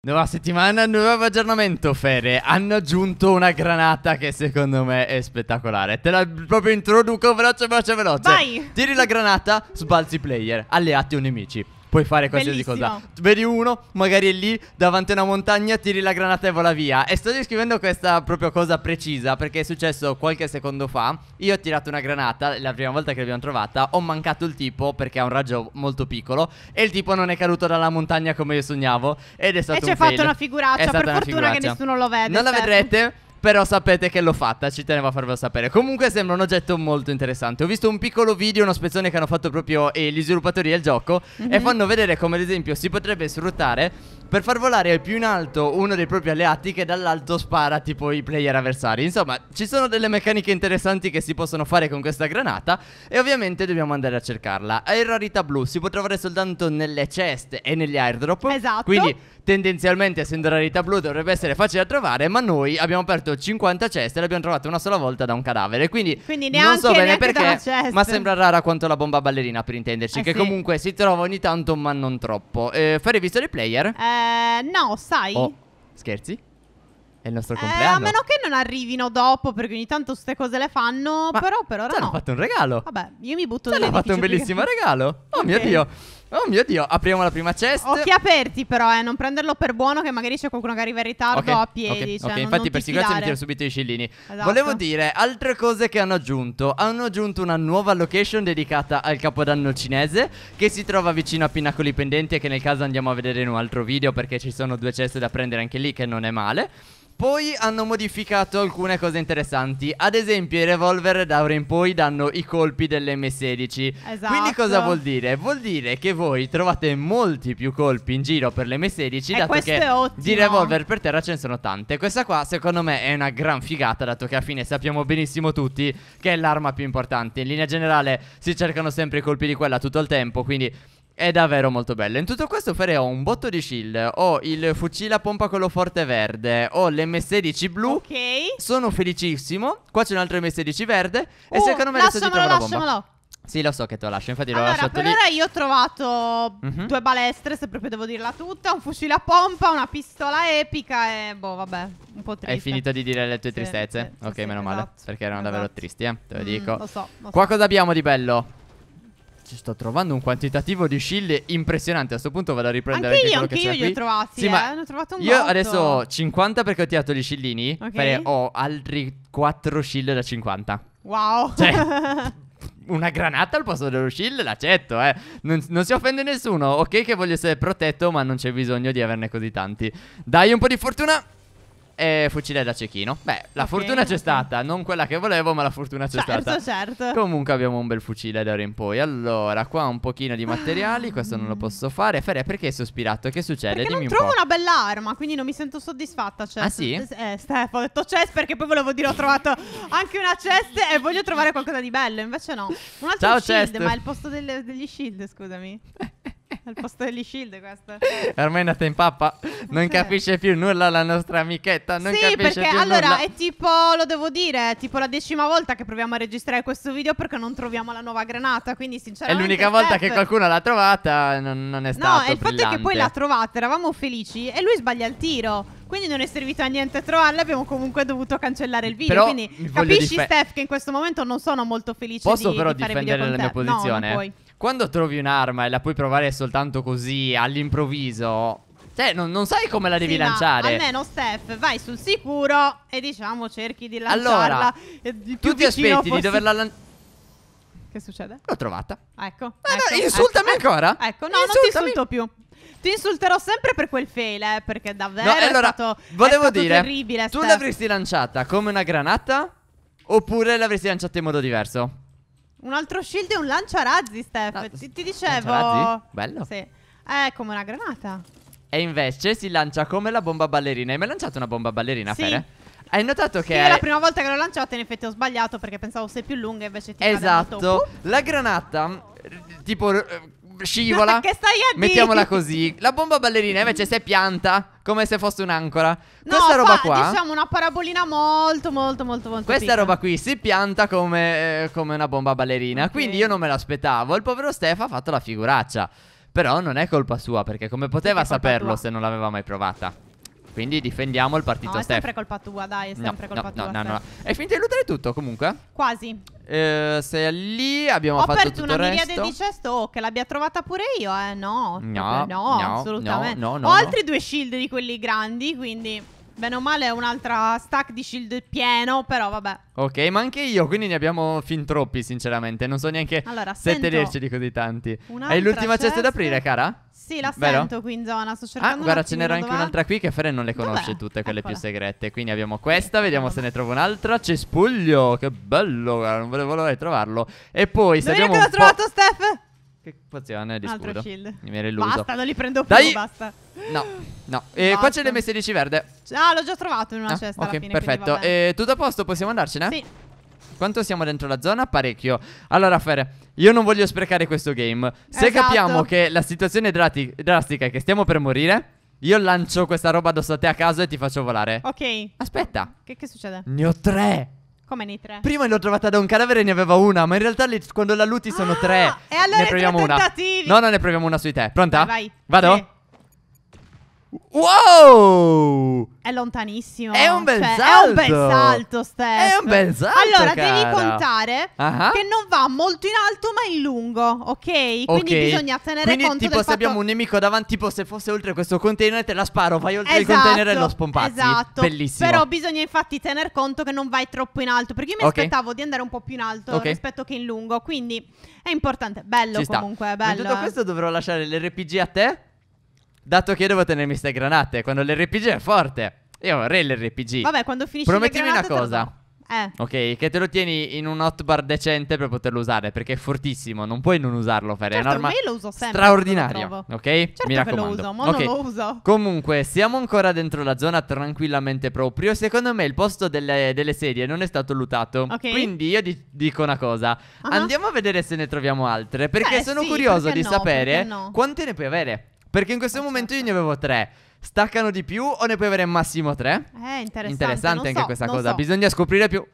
Nuova settimana, nuovo aggiornamento, Fere. Hanno aggiunto una granata che secondo me è spettacolare. Te la proprio introduco veloce, veloce, veloce. Vai! Tiri la granata, sbalzi player, alleati o nemici puoi fare qualsiasi Bellissimo. cosa. Vedi uno, magari è lì davanti a una montagna, tiri la granata e vola via. E sto descrivendo questa proprio cosa precisa perché è successo qualche secondo fa. Io ho tirato una granata, la prima volta che l'abbiamo trovata, ho mancato il tipo perché ha un raggio molto piccolo e il tipo non è caduto dalla montagna come io sognavo ed è stato e un E ci hai fatto una figuraccia, per fortuna figuraccia. che nessuno lo vede. Non la certo. vedrete? Però sapete che l'ho fatta, ci tenevo a farvelo sapere. Comunque sembra un oggetto molto interessante. Ho visto un piccolo video, uno spezzone che hanno fatto proprio eh, gli sviluppatori del gioco mm-hmm. e mhm. fanno vedere come ad esempio si potrebbe sfruttare per far volare al più in alto uno dei propri alleati che dall'alto spara tipo i player avversari. Insomma, ci sono delle meccaniche interessanti che si possono fare con questa granata e ovviamente dobbiamo andare a cercarla. È rarità blu, si può trovare soltanto nelle ceste e negli airdrop. Esatto. Quindi tendenzialmente essendo rarità blu dovrebbe essere facile da trovare, ma noi abbiamo aperto 50 ceste e l'abbiamo trovata una sola volta da un cadavere. Quindi, quindi neanche, non so bene perché, ma sembra rara quanto la bomba ballerina per intenderci, eh che sì. comunque si trova ogni tanto ma non troppo. Eh, fare visto dei player? Eh eh, no, sai. Oh, scherzi? È il nostro eh, compleanno. Eh, a meno che non arrivino dopo, perché ogni tanto queste cose le fanno. Ma però per ora. Ti hanno no. fatto un regalo. Vabbè, io mi butto Ti hanno fatto un bellissimo regalo. Oh okay. mio Dio. Oh mio dio, apriamo la prima chest. Occhi aperti, però, eh. Non prenderlo per buono, che magari c'è qualcuno che arriva in ritardo okay, a piedi. Okay, cioè, ok, non, infatti, non per sicurezza mi tiro subito i scillini. Esatto. Volevo dire altre cose che hanno aggiunto. Hanno aggiunto una nuova location dedicata al capodanno cinese, che si trova vicino a Pinnacoli Pendenti. E che nel caso andiamo a vedere in un altro video, perché ci sono due ceste da prendere anche lì, che non è male. Poi hanno modificato alcune cose interessanti. Ad esempio, i revolver da ora in poi danno i colpi dell'M16. Esatto. Quindi cosa vuol dire? Vuol dire che voi trovate molti più colpi in giro per l'M16, dato che di revolver per terra ce ne sono tante. Questa qua, secondo me, è una gran figata, dato che alla fine sappiamo benissimo tutti che è l'arma più importante. In linea generale si cercano sempre i colpi di quella tutto il tempo, quindi è davvero molto bello. In tutto questo, Fere, ho un botto di shield. Ho il fucile a pompa quello forte verde. Ho lm 16 blu. Ok. Sono felicissimo. Qua c'è un altro m 16 verde. Uh, e secondo me adesso ti trovo la bomba. Sì, lo so che te lo lascio, infatti allora, l'ho lasciato per lì. Allora, io ho trovato mm -hmm. due balestre, se proprio devo dirla tutta, un fucile a pompa, una pistola epica e boh, vabbè, un po' triste. Hai finito di dire le tue sì, tristezze? Sì, ok, sì, meno esatto, male, perché erano esatto. davvero tristi, eh, te lo mm, dico. lo so, lo Qua cosa abbiamo di bello? Ci sto trovando un quantitativo di scille impressionante. A sto punto vado a riprendere anche, anche io, anche io li ho trovati. Sì, eh, ma trovato un Io botto. adesso ho 50 perché ho tirato gli scillini. Okay. ho altri 4 scille da 50. Wow. Cioè, una granata al posto dello shield l'accetto, eh. Non, non, si offende nessuno. Ok, che voglio essere protetto, ma non c'è bisogno di averne così tanti. Dai un po' di fortuna eh, fucile da cecchino. Beh, la okay, fortuna c'è stata, non quella che volevo, ma la fortuna c'è certo, stata. Certo, certo. Comunque abbiamo un bel fucile da ora in poi. Allora, qua un pochino di materiali, questo non lo ah. posso fare. Feria, perché hai sospirato? Che succede? Perché Dimmi non un trovo po'. una bella arma, quindi non mi sento soddisfatta. Cioè, ah sì? Eh, Stef, ho detto chest perché poi volevo dire ho trovato anche una chest e voglio trovare qualcosa di bello, invece no. Un altro Ciao, shield, chest. ma è il posto delle, degli shield, scusami. Eh, al posto degli shield questa. Ormai è nata in pappa. Non sì. Eh. capisce più nulla la nostra amichetta. Non sì, perché più allora nulla. è tipo, lo devo dire, è tipo la decima volta che proviamo a registrare questo video perché non troviamo la nuova granata. Quindi, sinceramente. È l'unica volta che qualcuno l'ha trovata. Non, non è stato. No, è il fatto è che poi l'ha trovata. Eravamo felici e lui sbaglia il tiro. Quindi non è servito a niente trovarla. Abbiamo comunque dovuto cancellare il video. Però quindi capisci, Steph, che in questo momento non sono molto felice. Posso di, però di difendere la mia posizione? No, non puoi quando trovi un'arma e la puoi provare soltanto così all'improvviso, cioè, non, non, sai come la devi sì, lanciare. almeno, Steph, vai sul sicuro e diciamo cerchi di lanciarla. Allora, eh, tu ti aspetti di doverla lanciare. Che succede? L'ho trovata. Ecco. Ma ah, ecco, no, insultami ecco, ancora. Ecco, ecco no, insultami. non ti insulto più. Ti insulterò sempre per quel fail, eh, perché davvero no, è, stato, volevo è dire, terribile. Tu l'avresti lanciata come una granata? Oppure l'avresti lanciata in modo diverso? Un altro shield e un lanciarazzi, Steph. No, ti, ti, dicevo. Lanciarazzi? Bello. Sì. È come una granata. E invece si lancia come la bomba ballerina. Hai mai lanciato una bomba ballerina, sì. Fere? Hai notato che. Io è... la prima volta che l'ho lanciata, in effetti ho sbagliato perché pensavo fosse più lunga, e invece ti Esatto. La granata tipo scivola. che stai a Mettiamola dire? così. La bomba ballerina invece si è pianta come se fosse un'ancora. No, questa roba qua, qua. Diciamo una parabolina molto, molto, molto, molto. Questa piccola. roba qui si pianta come, eh, come una bomba ballerina. Okay. Quindi io non me l'aspettavo. Il povero Stef ha fatto la figuraccia. Però non è colpa sua, perché come poteva perché saperlo se non l'aveva mai provata? Quindi difendiamo il partito no, Steph. è sempre colpa tua, dai, è sempre no, colpa no, tua. No, no, cioè. no, È finito di eludere tutto comunque? Quasi. Eh, sei lì, abbiamo Ho fatto tutto il resto. Ho aperto una miriade di chest, oh, che l'abbia trovata pure io, eh, no. No, no, assolutamente. Ho altri due shield di quelli grandi, quindi... Bene o male è un'altra stack di shield pieno, però vabbè. Ok, ma anche io, quindi ne abbiamo fin troppi, sinceramente. Non so neanche allora, se tenerceli così tanti. È l'ultima cesta cesta da aprire, cara? Sì, la Vero? sento qui in zona, sto cercando Ah, guarda, ce n'era anche un'altra qui che Feren non le conosce tutte, quelle Eccola. più segrete. Quindi abbiamo questa, vediamo se ne trovo un'altra. Cespuglio, che bello, guarda, non volevo trovarlo. E poi, se Dove abbiamo un po'... trovato, Steph? Che pozione di Altro scudo. shield. illuso. Basta, non li prendo più, Dai. basta. No, no. E basta. qua c'è le l'MS10 verde. Ah, l'ho già trovato in una ah, cesta Ok, fine, perfetto. E tutto a posto, possiamo andarcene? Sì. Quanto siamo dentro la zona? Parecchio. Allora, Fer, io non voglio sprecare questo game. Se esatto. capiamo che la situazione drastica è che stiamo per morire, io lancio questa roba addosso a te a caso e ti faccio volare. Ok. Aspetta. Che, che succede? Ne ho tre. Come nei tre? Prima l'ho trovata da un cadavere e ne aveva una, ma in realtà le, quando la luti sono ah, tre. E allora ne proviamo una. No, no, ne proviamo una su di te. Pronta? Vai. vai. Vado? Sì. Wow! è lontanissimo. È un bel cioè, salto. È un bel salto, Steph. È un bel salto. Allora, cara. devi contare uh-huh. che non va molto in alto, ma in lungo, ok? Quindi okay. bisogna tenere Quindi, conto tipo, del se fatto... abbiamo un nemico davanti, tipo se fosse oltre questo container, te la sparo, vai oltre esatto, il container e lo spompazzi. Esatto. Bellissimo. Però bisogna infatti tener conto che non vai troppo in alto, perché io mi okay. aspettavo di andare un po' più in alto okay. rispetto che in lungo. Quindi è importante. Bello Ci comunque, sta. bello. Ma tutto eh. questo dovrò lasciare l'RPG a te? Dato che io devo tenermi ste granate, quando l'RPG è forte. Io re l'RPG. Vabbè, quando finisci Promettimi una cosa. Eh. Ok, che te lo tieni in un hotbar decente per poterlo usare, perché è fortissimo, non puoi non usarlo, Fede. Certo, è una lo uso sempre. Straordinario. ok? Certo Mi raccomando. Che lo uso, ma okay. non lo uso. Comunque, siamo ancora dentro la zona tranquillamente proprio. Secondo me il posto delle, delle sedie non è stato lootato. Okay. Quindi io di- dico una cosa. Uh-huh. Andiamo a vedere se ne troviamo altre, perché Beh, sono sì, curioso perché di no, sapere no. quante ne puoi avere. Perché in questo oh, momento certo. io ne avevo tre. Staccano di più o ne puoi avere massimo tre? Eh, interessante. Interessante anche so, questa cosa. So. Bisogna scoprire più.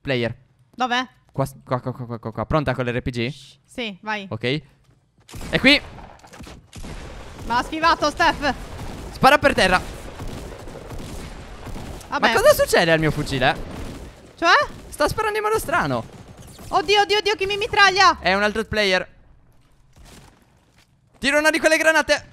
Player. Dov'è? Qua, qua, qua, qua, qua, qua. Pronta con l'RPG? Sì, vai. Ok. E qui. Ma ha schivato, Steph. Spara per terra. Vabbè. Ma cosa succede al mio fucile? Cioè? Sta sparando in modo strano. Oddio, oddio, oddio, chi mi mitraglia? È un altro player. Tiro una di quelle granate.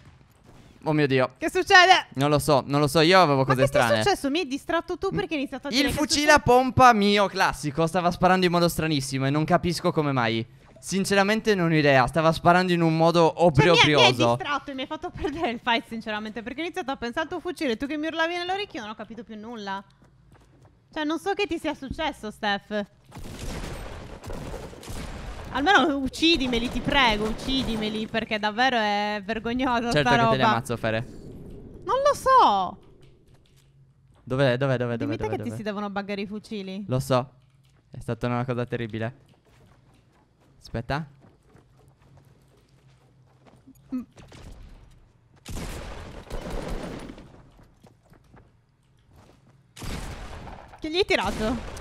Oh mio dio. Che succede? Non lo so, non lo so, io avevo cose strane. Ma che strane. è successo? Mi hai distratto tu perché hai iniziato a dire Il fucile a pompa mio classico stava sparando in modo stranissimo e non capisco come mai. Sinceramente non ho idea, stava sparando in un modo obrio cioè, mi, mi hai distratto e mi hai fatto perdere il fight sinceramente Perché ho iniziato a pensare al tuo fucile Tu che mi urlavi nell'orecchio non ho capito più nulla Cioè non so che ti sia successo Steph Almeno uccidimeli, ti prego, uccidimeli, perché davvero è vergognosa certo sta roba. Certo che te le ammazzo, Fere. Non lo so! Dov'è, dov'è, dov'è, dov'è? Dimmi dov che dov ti si devono buggare i fucili. Lo so. È stata una cosa terribile. Aspetta. Mm. Che gli hai tirato?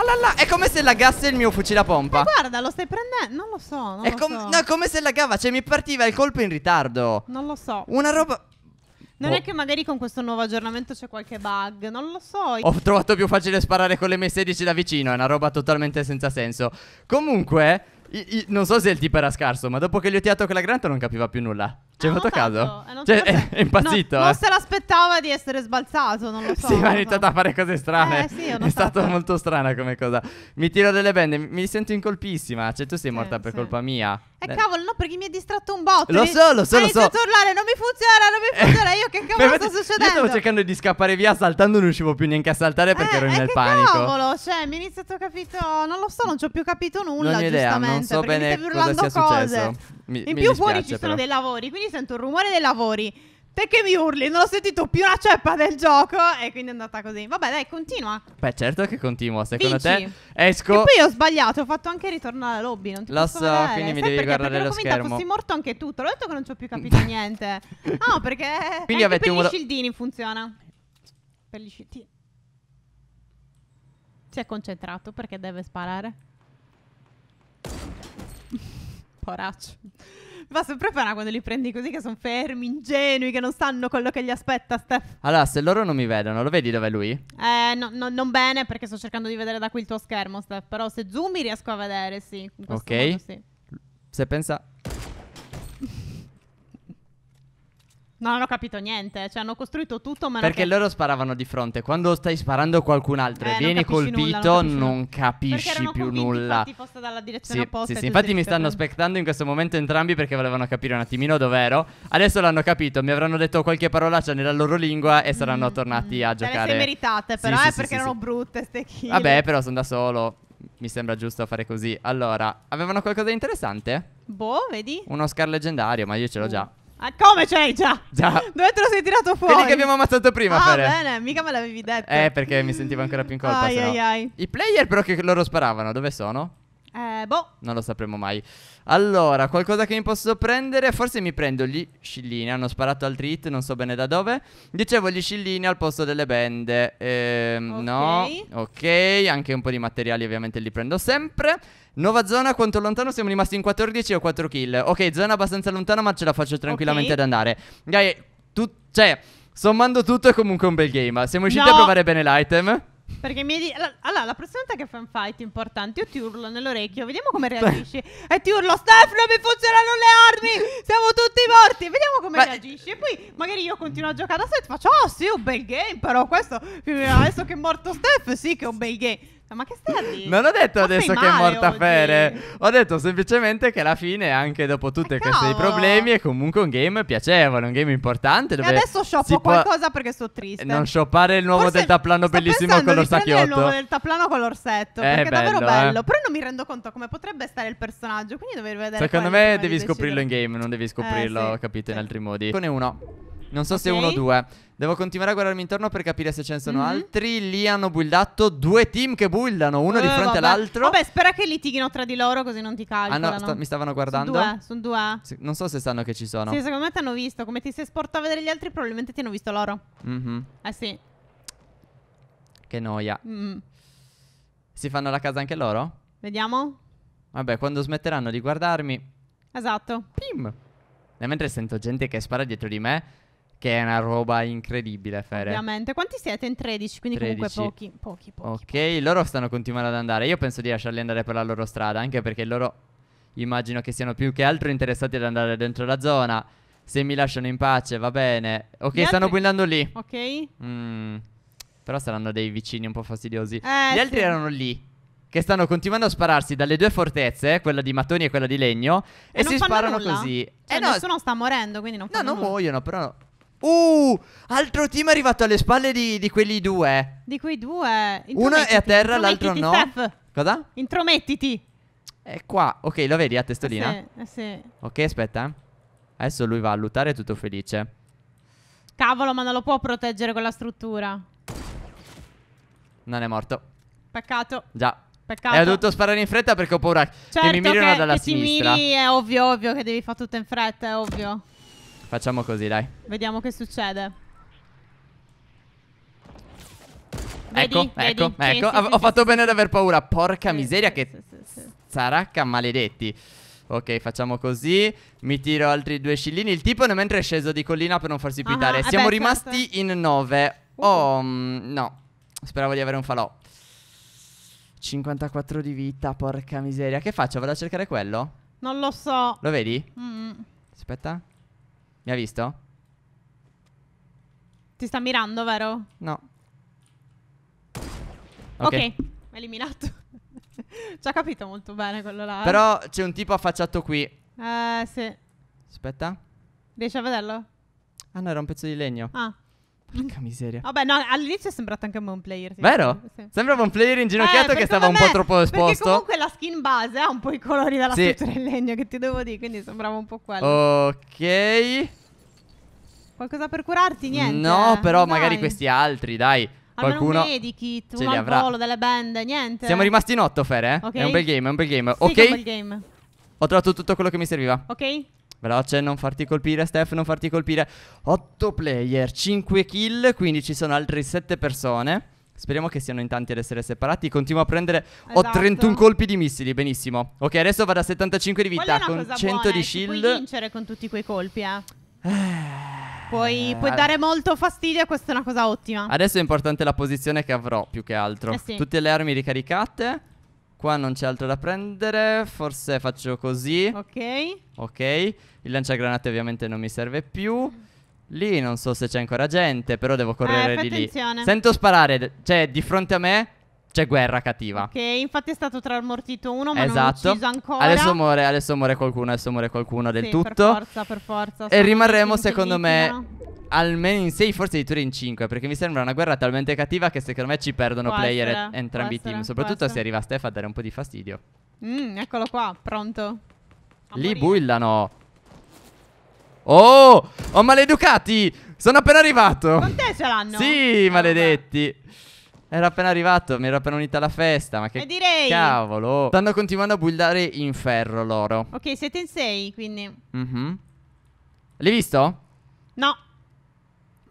Alala, ah, è come se lagasse il mio fucile a pompa. Ma guarda, lo stai prendendo. Non lo so. Non è, lo so. No, è come se lagava. Cioè, mi partiva il colpo in ritardo. Non lo so. Una roba. Non oh. è boh. che magari con questo nuovo aggiornamento c'è qualche bug, non lo so. Ho trovato più facile sparare con le M16 da vicino, è una roba totalmente senza senso. Comunque, i, i, non so se il tipo era scarso, ma dopo che gli ho tirato quella granta non capiva più nulla. Ci hai ah, fatto caso? cioè, è, è, impazzito. No, eh. Non cioè, eh. se l'aspettava di essere sbalzato, non lo so. sì, ma ha iniziato a fare cose strane. Eh, sì, è stata molto strana come cosa. Mi tiro delle bende, mi sento incolpissima. colpissima. Cioè, tu sei morta sì, per colpa mia. Eh, cavolo, no, perché mi hai distratto un botto. Lo so, lo so, lo so. Ho iniziato a urlare, non mi funziona, non mi eh, funziona. Io che cavolo sta succedendo? Io stavo cercando di scappare via saltando, non riuscivo più neanche a saltare perché eh, ero nel panico. Ma cavolo, cioè, mi è iniziato a capire. Non lo so, non ci ho più capito nulla, non ho idea, Non so bene cosa sia successo. Mi, in mi più fuori ci però. sono dei lavori, quindi sento il rumore dei lavori. Te che mi urli, non ho sentito più la ceppa del gioco e quindi è andata così. Vabbè, dai, continua. Beh, certo che continua. Secondo Vinci. te esco. E poi ho sbagliato, ho fatto anche ritornare alla lobby, non ti Lo so, vedere. quindi mi Sai devi perché? guardare perché lo schermo. fossi morto anche tu, te l'ho detto che non ci ho più capito niente. No, perché quindi avete per uno... gli scildini funziona. Per gli scildini. Si è concentrato perché deve sparare poraccio. Va sempre bene quando li prendi così che sono fermi, ingenui, che non sanno quello che gli aspetta, Steph. Allora, se loro non mi vedono, lo vedi dov'è lui? Eh, no, no, non bene perché sto cercando di vedere da qui il tuo schermo, Steph. Però se zoomi riesco a vedere, sì. ok. Modo, sì. Se pensa... No, non ho capito niente. Cioè, hanno costruito tutto, ma. Perché cap- loro sparavano di fronte. Quando stai sparando qualcun altro eh, e vieni colpito, nulla, non capisci, non capisci più nulla. Infatti, dalla direzione sì, opposta. Sì, sì, infatti, mi cioè stanno aspettando in questo momento entrambi perché volevano capire un attimino dov'ero. Adesso l'hanno capito, mi avranno detto qualche parolaccia nella loro lingua e saranno mm, tornati mm, a mm. giocare. Le sei meritate, però, sì, eh, sì, perché erano brutte ste kill. Vabbè, però sono da solo. Mi sembra giusto fare così. Allora, avevano qualcosa di interessante? Boh, vedi? Uno Scar leggendario, ma io ce l'ho uh. già. Ah, come c'hai già? Già. Dove te lo sei tirato fuori? Quelli che abbiamo ammazzato prima, Ah, Fere. bene, mica me l'avevi detto. Eh, perché mi sentivo ancora più in colpa. Ai, sennò. ai, ai. I player però che loro sparavano, dove sono? Eh, boh. Non lo sapremo mai. Allora, qualcosa che mi posso prendere? Forse mi prendo gli scillini. Hanno sparato altri hit, non so bene da dove. Dicevo gli scillini al posto delle bende. Ehm, okay. No. Ok, anche un po' di materiali ovviamente li prendo sempre. Nuova zona, quanto lontano siamo rimasti in 14 o 4 kill. Ok, zona abbastanza lontana, ma ce la faccio tranquillamente okay. ad andare. Dai, tu, cioè, sommando tutto è comunque un bel game. Siamo riusciti no. a provare bene l'item. Perché mi hai detto. Allora, la prossima volta che fai un fight importante, io ti urlo nell'orecchio, vediamo come reagisci. Beh. E ti urlo, Steph, non mi funzionano le armi, siamo tutti morti. Vediamo come Beh. reagisci. E poi magari io continuo a giocare a set, faccio, oh sì, un bel game, però questo, adesso che è morto Steph, sì che è un bel game. Ma che stai a dire? Non ho detto ma adesso che è morta oggi. Fere. Ho detto semplicemente che alla fine, anche dopo tutti questi problemi, è comunque un game piacevole, un game importante. Dove e adesso shoppo qualcosa perché sto triste. Non shoppare il nuovo Forse deltaplano bellissimo con lo sacchiotto. il nuovo deltaplano con l'orsetto. Eh, perché bello, è davvero bello. Eh. Però non mi rendo conto come potrebbe stare il personaggio. Quindi dovrei vedere. Secondo me devi scoprire. scoprirlo in game, non devi eh, scoprirlo, eh, sì. capite, in altri modi. Con uno. Non so okay. se uno o due. Devo continuare a guardarmi intorno per capire se ce ne sono mm-hmm. altri. Lì hanno buildato due team che buildano, uno eh, di fronte vabbè. all'altro. Vabbè, spera che litighino tra di loro così non ti calcolano. Ah no, sta- mi stavano guardando. Sono due, sono due. Sì, non so se sanno che ci sono. Sì, secondo me ti hanno visto. Come ti sei sporto a vedere gli altri, probabilmente ti hanno visto loro. Mm-hmm. Eh sì. Che noia. Mm. Si fanno la casa anche loro? Vediamo. Vabbè, quando smetteranno di guardarmi. Esatto. Pim. E mentre sento gente che spara dietro di me, che è una roba incredibile, Fere. Ovviamente. Quanti siete? In 13, quindi 13. comunque pochi, pochi, pochi. Ok, pochi. loro stanno continuando ad andare. Io penso di lasciarli andare per la loro strada, anche perché loro immagino che siano più che altro interessati ad andare dentro la zona. Se mi lasciano in pace, va bene. Ok, Gli stanno altri... guidando lì. Ok. Mm. Però saranno dei vicini un po' fastidiosi. Eh, Gli altri sì. erano lì che stanno continuando a spararsi dalle due fortezze, eh, quella di mattoni e quella di legno, e, e si sparano nulla. così. Cioè, eh no, nessuno sta morendo, quindi non No, non nulla. muoiono, però Uh, altro team è arrivato alle spalle di, di quelli due. Di quei due. Uno è a terra, l'altro no. Steph. Cosa? Intromettiti. È qua. Ok, lo vedi a testolina? Eh sì, eh sì. Ok, aspetta. Eh. Adesso lui va a lottare tutto felice. Cavolo, ma non lo può proteggere quella struttura. Non è morto. Peccato. Già. Peccato. E ho dovuto sparare in fretta perché ho paura certo che mi certo mirino dalla che sinistra. Certo che ti miri è ovvio, ovvio che devi fare tutto in fretta, è ovvio. Facciamo così, dai. Vediamo che succede. Vedi, ecco, vedi, ecco, sì, ecco. Sì, ho sì, fatto bene ad aver paura. Porca miseria, che zaracca maledetti. Ok, facciamo così. Mi tiro altri due scillini. Il tipo mentre è sceso di collina per non farsi ah, pitare. Ah, Siamo vabbè, rimasti certo. in 9. Uh, uh. Oh, no. Speravo di avere un falò. 54 di vita, porca miseria. Che faccio? Vado a cercare quello? Non lo so. Lo vedi? Mm. Aspetta. Mi ha visto? Ti sta mirando, vero? No. Ok, okay. eliminato. Ci ha capito molto bene quello là. Però c'è un tipo affacciato qui. Eh, sì. Aspetta. Riesci a vederlo? Ah, no, era un pezzo di legno. Ah. Porca miseria. Vabbè, no, all'inizio è sembrato anche un buon player. Sì, Vero? Sì. Sembrava un player inginocchiato eh, che stava un po' troppo esposto. Perché comunque la skin base ha un po' i colori della sì. struttura in legno, che ti devo dire, quindi sembrava un po' quello. Ok. Qualcosa per curarti? Niente. No, eh? però dai. magari questi altri, dai. Almeno qualcuno un medikit, un avrà. volo delle band, niente. Siamo rimasti in otto, Fer, eh? Okay. È un bel game, è un bel game. Sì, ok. Ho trovato tutto quello che mi serviva. Ok. Veloce, non farti colpire, Steph, non farti colpire. 8 player, 5 kill, quindi ci sono altre 7 persone. Speriamo che siano in tanti ad essere separati. Continuo a prendere. Esatto. Ho 31 colpi di missili, benissimo. Ok, adesso vado a 75 di vita con 100 buona, di eh, shield. Puoi vincere con tutti quei colpi, eh. eh puoi, puoi, dare molto fastidio e questa è una cosa ottima. Adesso è importante la posizione che avrò più che altro. Eh sì. Tutte le armi ricaricate. Qua non c'è altro da prendere. Forse faccio così. Ok. Ok. Il lanciagranate ovviamente non mi serve più. Lì non so se c'è ancora gente, però devo eh, correre eh, di lì. Sento sparare, cioè di fronte a me c'è guerra cattiva. Ok, infatti è stato tramortito uno, ma esatto. non ucciso ancora. Adesso muore, adesso muore qualcuno, adesso muore qualcuno del sì, tutto. Per forza, per forza. E rimarremo, secondo me, almeno in 6, forse di turno in 5. Perché mi sembra una guerra talmente cattiva che secondo me ci perdono può player essere, entrambi i team. Soprattutto se arriva Steph a dare un po' di fastidio. Mm, eccolo qua, pronto. A Li morire. Oh, ho oh, maleducati! Sono appena arrivato. Con te ce l'hanno? Sì, ah, maledetti! allora. maledetti. Era appena arrivato, mi ero appena unita alla festa. Ma che direi. cavolo. Stanno continuando a buildare in ferro loro. Ok, siete in 6, quindi. Mhm. L'hai visto? No.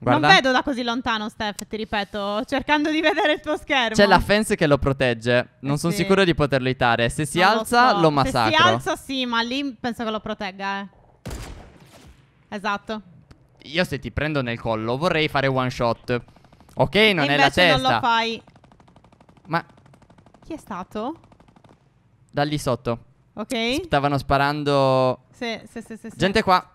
Guarda. Non vedo da così lontano, Steph, ti ripeto, cercando di vedere il tuo schermo. C'è la fence che lo protegge. Non eh sono sì. sicuro di poterlo itare. Se si non alza, lo, so. lo massacro. Se si alza, sì, ma lì penso che lo protegga, eh. Esatto. Io se ti prendo nel collo vorrei fare one shot. Ok, non e è la testa. non lo fai. Ma... Chi è stato? Da lì sotto. Ok. Stavano sparando... Sì, sì, sì, sì. Gente qua.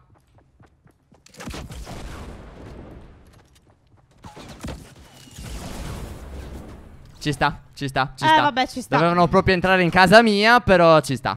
Ci sta, ci sta, ci eh, sta. vabbè, ci sta. Dovevano proprio entrare in casa mia, però ci sta.